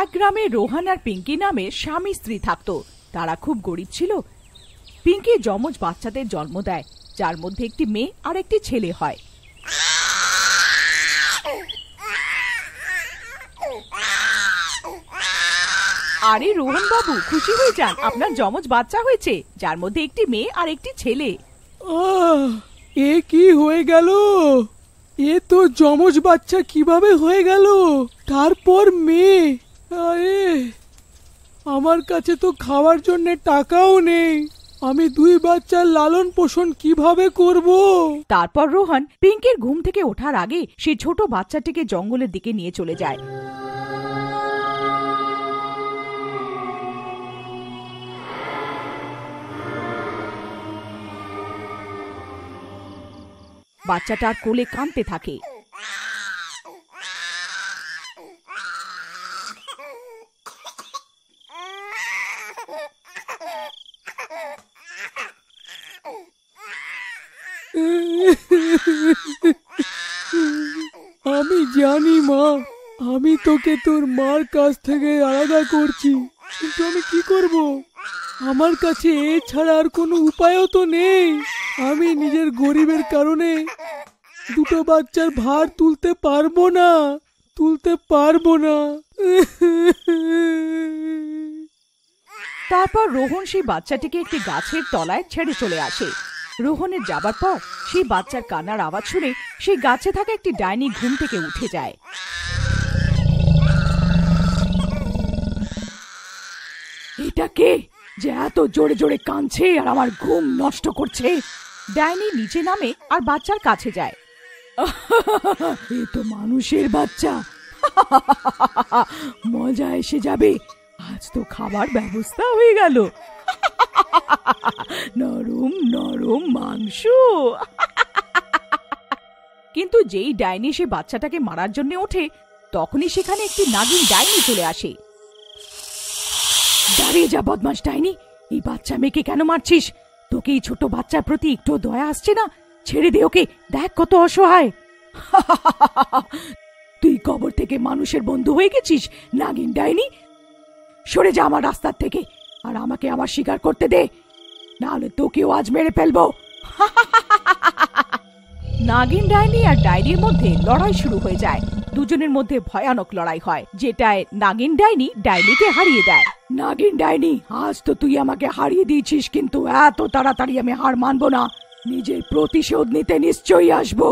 এক গ্রামে রোহান আর পিঙ্কি নামে স্বামী স্ত্রী থাকত তারা খুব গরিব ছিল পিঙ্কি যমজ বাচ্চাদের জন্ম দেয় যার মধ্যে একটি মেয়ে আর একটি ছেলে হয় আরে রোহন বাবু খুশি হয়ে যান আপনার যমজ বাচ্চা হয়েছে যার মধ্যে একটি মেয়ে আর একটি ছেলে এ কি হয়ে গেল এ তো যমজ বাচ্চা কিভাবে হয়ে গেল তারপর মেয়ে আমার কাছে তো খাওয়ার জন্য টাকাও নেই আমি দুই বাচ্চার লালন পোষণ কিভাবে করব তারপর রোহান পিঙ্কির ঘুম থেকে ওঠার আগে সে ছোট বাচ্চাটিকে জঙ্গলের দিকে নিয়ে চলে যায় বাচ্চাটার কোলে কাঁদতে থাকে আমি জানি মা আমি তোকে তোর মার কাছ থেকে আলাদা করছি কিন্তু আমি কি করব আমার কাছে এ ছাড়া আর কোনো উপায়ও তো নেই আমি নিজের গরিবের কারণে দুটো বাচ্চার ভার তুলতে পারবো না তুলতে পারবো না তারপর রোহন সেই বাচ্চাটিকে একটি গাছের তলায় ছেড়ে চলে আসে রোহনের যাবার পর সেই বাচ্চার কান্নার আওয়াজ শুনে সেই গাছে থাকা একটি ডাইনি ঘুম থেকে উঠে যায় এটা কে যে এত জোরে জোরে কাঁদছে আর আমার ঘুম নষ্ট করছে ডাইনি নিচে নামে আর বাচ্চার কাছে যায় এ তো মানুষের বাচ্চা মজা এসে যাবে আজ তো খাবার ব্যবস্থা হয়ে গেল নরম নরম মাংস কিন্তু যেই ডাইনি সে বাচ্চাটাকে মারার জন্য ওঠে তখনই সেখানে একটি নাগিন ডাইনি চলে আসে দাঁড়িয়ে যা বদমাস ডাইনি এই বাচ্চা মেয়েকে কেন মারছিস তোকে এই ছোট বাচ্চার প্রতি একটু দয়া আসছে না ছেড়ে দে ওকে দেখ কত অসহায় তুই কবর থেকে মানুষের বন্ধু হয়ে গেছিস নাগিন ডাইনি সরে যা আমার রাস্তার থেকে আর আমাকে আমার শিকার করতে দে নাহলে তোকেও আজ মেরে ফেলবো নাগিন ডাইনি আর ডাইনির মধ্যে লড়াই শুরু হয়ে যায় দুজনের মধ্যে ভয়ানক লড়াই হয় যেটায় নাগিন ডাইনি ডাইনিকে হারিয়ে দেয় নাগিন ডাইনি আজ তো তুই আমাকে হারিয়ে দিয়েছিস কিন্তু এত তাড়াতাড়ি আমি হার মানবো না নিজের প্রতিশোধ নিতে নিশ্চয়ই আসবো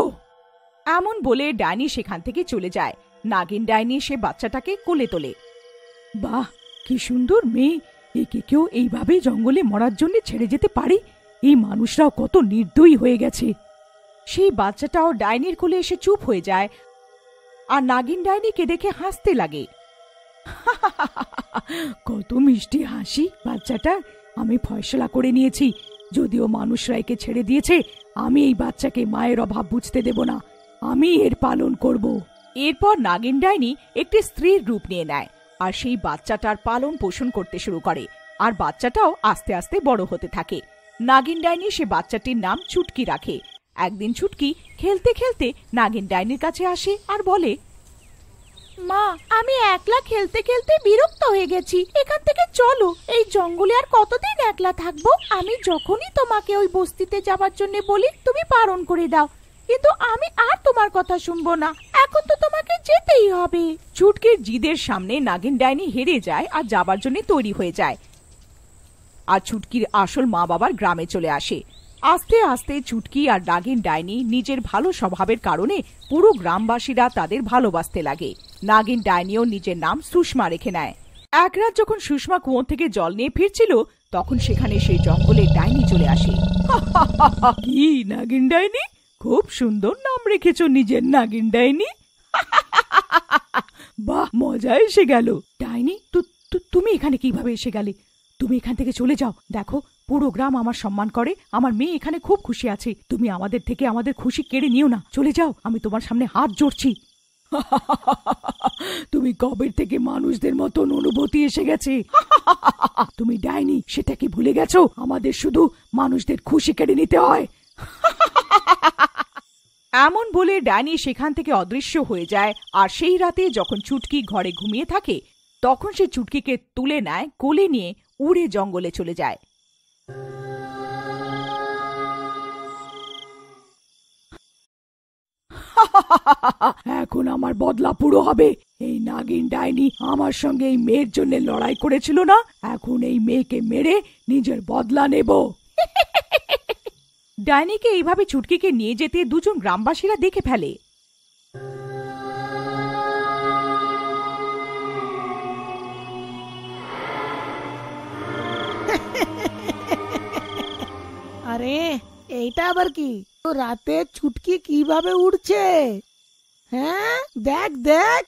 এমন বলে ডাইনি সেখান থেকে চলে যায় নাগিন ডাইনি সে বাচ্চাটাকে কোলে তোলে বাহ কি সুন্দর মেয়ে একে কেউ এইভাবে জঙ্গলে মরার জন্য ছেড়ে যেতে পারে এই মানুষরাও কত নির্দয়ী হয়ে গেছে সেই বাচ্চাটাও ডাইনির কোলে এসে চুপ হয়ে যায় আর নাগিন ডাইনিকে দেখে হাসতে লাগে কত মিষ্টি হাসি বাচ্চাটা আমি ফয়সলা করে নিয়েছি যদিও মানুষরা একে ছেড়ে দিয়েছে আমি এই বাচ্চাকে মায়ের অভাব বুঝতে দেব না আমি এর পালন করব এরপর নাগিন ডাইনি একটি স্ত্রীর রূপ নিয়ে নেয় আর সেই বাচ্চাটার পালন পোষণ করতে শুরু করে আর বাচ্চাটাও আস্তে আস্তে বড় হতে থাকে নাগিন ডাইনি সে বাচ্চাটির নাম ছুটকি রাখে একদিন ছুটকি খেলতে খেলতে নাগিন ডাইনির কাছে আসে আর বলে মা আমি একলা খেলতে খেলতে বিরক্ত হয়ে গেছি এখান থেকে চলো এই জঙ্গলে আর কতদিন একলা থাকবো আমি যখনই তোমাকে ওই বস্তিতে যাবার জন্য বলি তুমি পারণ করে দাও কিন্তু আমি আর তোমার কথা শুনবো না এখন তো তোমাকে যেতেই হবে ছুটকির জিদের সামনে নাগিন ডাইনি হেরে যায় আর যাবার জন্য তৈরি হয়ে যায় আর ছুটকির আসল মা বাবার গ্রামে চলে আসে আস্তে আস্তে ছুটকি আর নাগিন ডাইনি নিজের ভালো স্বভাবের কারণে পুরো গ্রামবাসীরা তাদের ভালোবাসতে লাগে নাগিন ডাইনিও নিজের নাম সুষমা রেখে নেয় এক রাত যখন সুষমা কুয়ো থেকে জল নিয়ে ফিরছিল তখন সেখানে সেই জঙ্গলে ডাইনি চলে আসে কি নাগিন ডাইনি খুব সুন্দর নাম রেখেছ নিজের নাগিন ডাইনি বাহ মজা এসে গেল ডাইনি তুমি এখানে কিভাবে এসে গেলে তুমি এখান থেকে চলে যাও দেখো পুরো গ্রাম আমার সম্মান করে আমার মেয়ে এখানে খুব খুশি আছে তুমি আমাদের থেকে আমাদের খুশি কেড়ে নিও না চলে যাও আমি তোমার সামনে হাত জড়ছি তুমি কবের থেকে মানুষদের মতন অনুভূতি এসে গেছে তুমি ডাইনি সেটা কি ভুলে গেছো আমাদের শুধু মানুষদের খুশি কেড়ে নিতে হয় এমন বলে ডাইনি সেখান থেকে অদৃশ্য হয়ে যায় আর সেই রাতে যখন চুটকি ঘরে ঘুমিয়ে থাকে তখন সে চুটকিকে তুলে নেয় কোলে নিয়ে উড়ে জঙ্গলে চলে যায় এখন আমার বদলা পুরো হবে এই নাগিন ডাইনি আমার সঙ্গে এই মেয়ের জন্য লড়াই করেছিল না এখন এই মেয়েকে মেরে নিজের বদলা নেব ডাইনিকে এইভাবে ছুটকিকে নিয়ে যেতে দুজন গ্রামবাসীরা দেখে ফেলে আরে এইটা আবার কি রাতে ছুটকি কিভাবে উঠছে হ্যাঁ দেখ দেখ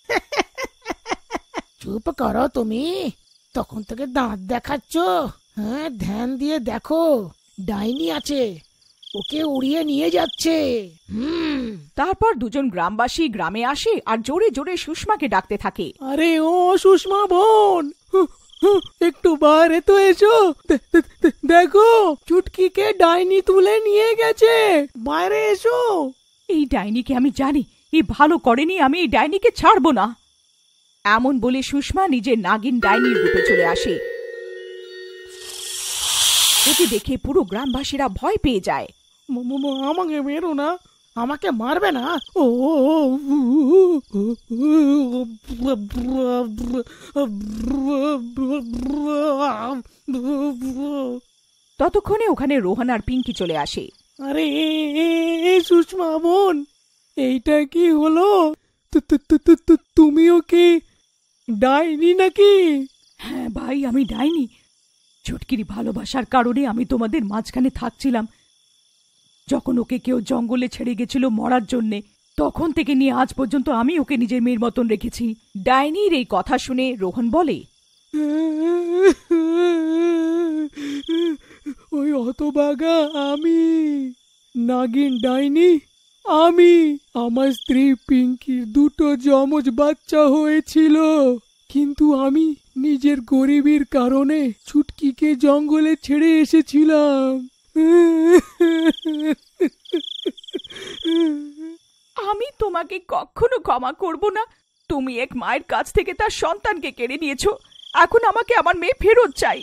চুপ করো তুমি তখন থেকে দাঁত দেখাচ্ছ হ্যাঁ ধ্যান দিয়ে দেখো ডাইনি আছে ওকে উড়িয়ে নিয়ে যাচ্ছে হুম তারপর দুজন গ্রামবাসী গ্রামে আসে আর জোরে জোরে সুষমাকে ডাকতে থাকে আরে ও সুষমা বোন একটু বাইরে তো এসো দেখো চুটকিকে ডাইনি তুলে নিয়ে গেছে বাইরে এসো এই ডাইনিকে আমি জানি এই ভালো করেনি আমি এই ডাইনিকে ছাড়বো না এমন বলে সুষমা নিজের নাগিন ডাইনির রূপে চলে আসে এটি দেখে পুরো গ্রামবাসীরা ভয় পেয়ে যায় আমাকে মেরো আমাকে মারবে না ও ততক্ষণে ওখানে রোহান আর পিঙ্কি চলে আসে আরে সুষমা বোন এইটা কি হলো তুমিও কি ডাইনি নাকি হ্যাঁ ভাই আমি ডাইনি ছটকিরি ভালোবাসার কারণে আমি তোমাদের মাঝখানে থাকছিলাম যখন ওকে কেউ জঙ্গলে ছেড়ে গেছিল মরার জন্যে তখন থেকে নিয়ে আজ পর্যন্ত আমি ওকে নিজের মেয়ের মতন রেখেছি ডাইনির এই কথা শুনে রোহন বলে ওই হতবাগা আমি নাগিন ডাইনি আমি আমার স্ত্রী পিঙ্কির দুটো যমজ বাচ্চা হয়েছিল কিন্তু আমি নিজের গরিবের কারণে ছুটকিকে জঙ্গলে ছেড়ে এসেছিলাম কখনো ক্ষমা করব না তুমি এক মায়ের কাছ থেকে তার সন্তানকে কেড়ে নিয়েছো এখন আমাকে আমার মেয়ে ফেরত চাই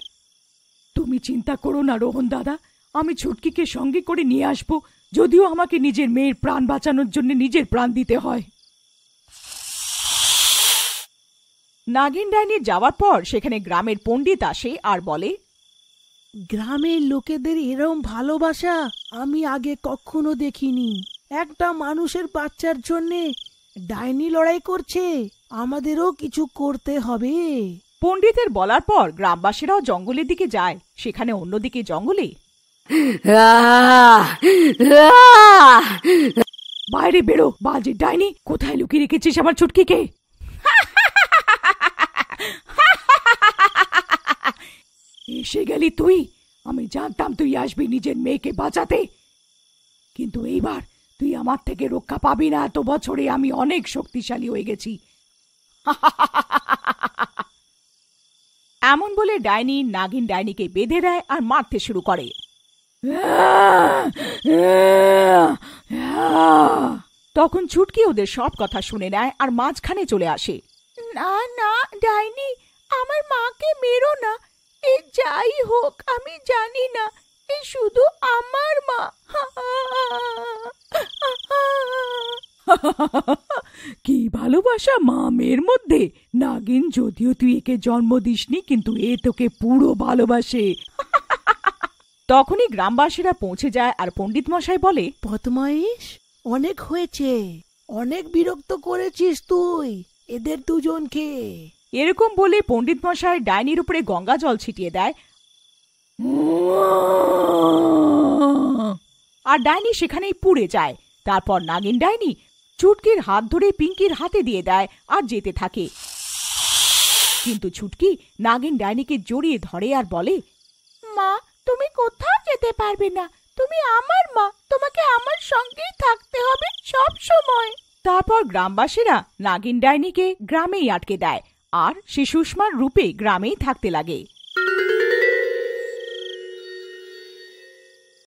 তুমি চিন্তা করো না রোহন দাদা আমি ছুটকিকে সঙ্গে করে নিয়ে আসব যদিও আমাকে নিজের মেয়ের প্রাণ বাঁচানোর জন্য নিজের প্রাণ দিতে হয় নাগিন ডাইনি যাওয়ার পর সেখানে গ্রামের পণ্ডিত আসে আর বলে গ্রামের লোকেদের এরম ভালোবাসা আমি আগে কখনো দেখিনি একটা মানুষের বাচ্চার জন্যে ডাইনি লড়াই করছে আমাদেরও কিছু করতে হবে পণ্ডিতের বলার পর গ্রামবাসীরাও জঙ্গলের দিকে যায় সেখানে অন্যদিকে জঙ্গলে বাইরে বেরো বাজে ডাইনি কোথায় লুকিয়ে রেখেছিস আমার ছুটকিকে এসে গেলি তুই আমি জানতাম তুই আসবি নিজের মেয়েকে বাঁচাতে কিন্তু এইবার তুই আমার থেকে রক্ষা পাবি না এত বছরে আমি অনেক শক্তিশালী হয়ে গেছি এমন বলে ডাইনি নাগিন ডাইনিকে বেঁধে দেয় আর মারতে শুরু করে তখন ছুটকি ওদের সব কথা শুনে নেয় আর মাঝখানে চলে আসে না না ডাইনি আমার মাকে মেরো না এ যাই হোক আমি জানি না এ শুধু আমার মা কি ভালোবাসা মা মেয়ের মধ্যে নাগিন যদিও তুই একে জন্ম দিসনি কিন্তু এ তোকে পুরো ভালোবাসে তখনই গ্রামবাসীরা পৌঁছে যায় আর পণ্ডিত মশাই বলে পদ্মাইশ অনেক হয়েছে অনেক বিরক্ত করেছিস তুই এদের দুজনকে এরকম বলে পণ্ডিত মশাই ডাইনির উপরে গঙ্গা জল ছিটিয়ে দেয় আর ডাইনি সেখানেই পুড়ে যায় তারপর নাগিন ডাইনি ছুটকির হাত ধরে পিঙ্কির হাতে দিয়ে দেয় আর যেতে থাকে কিন্তু ছুটকি নাগিন ডাইনিকে জড়িয়ে ধরে আর বলে মা তুমি কোথাও যেতে পারবে না তুমি আমার মা তোমাকে আমার সঙ্গেই থাকতে হবে সব সময় তারপর গ্রামবাসীরা নাগিন ডাইনিকে গ্রামেই আটকে দেয় আর সে সুষমার রূপে গ্রামেই থাকতে লাগে